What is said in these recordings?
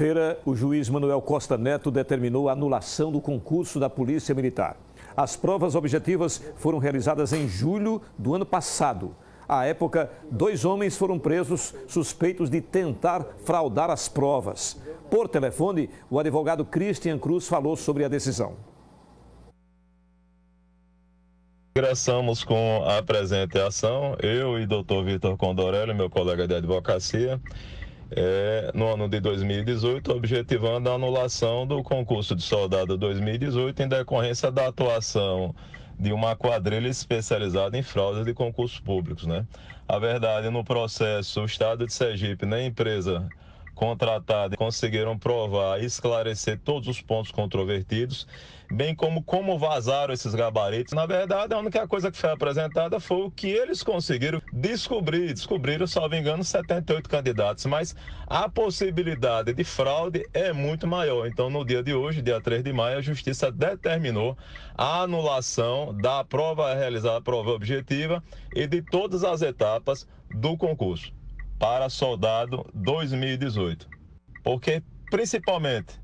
Feira, o juiz Manuel Costa Neto determinou a anulação do concurso da Polícia Militar. As provas objetivas foram realizadas em julho do ano passado. À época, dois homens foram presos suspeitos de tentar fraudar as provas. Por telefone, o advogado Christian Cruz falou sobre a decisão. Ingressamos com a presente ação, eu e doutor Vitor Condorelli, meu colega de advocacia, é, no ano de 2018, objetivando a anulação do concurso de soldado 2018 em decorrência da atuação de uma quadrilha especializada em fraudes de concursos públicos. Né? A verdade, no processo, o Estado de Sergipe, nem a empresa contratada conseguiram provar e esclarecer todos os pontos controvertidos, bem como como vazaram esses gabaritos. Na verdade, a única coisa que foi apresentada foi o que eles conseguiram descobrir. Descobriram, salvo engano, 78 candidatos, mas a possibilidade de fraude é muito maior. Então, no dia de hoje, dia 3 de maio, a Justiça determinou a anulação da prova realizada, a prova objetiva e de todas as etapas do concurso para soldado 2018. Porque, principalmente,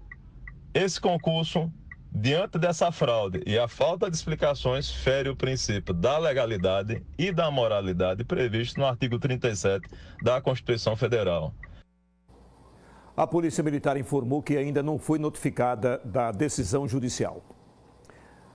esse concurso, diante dessa fraude e a falta de explicações, fere o princípio da legalidade e da moralidade previsto no artigo 37 da Constituição Federal. A Polícia Militar informou que ainda não foi notificada da decisão judicial.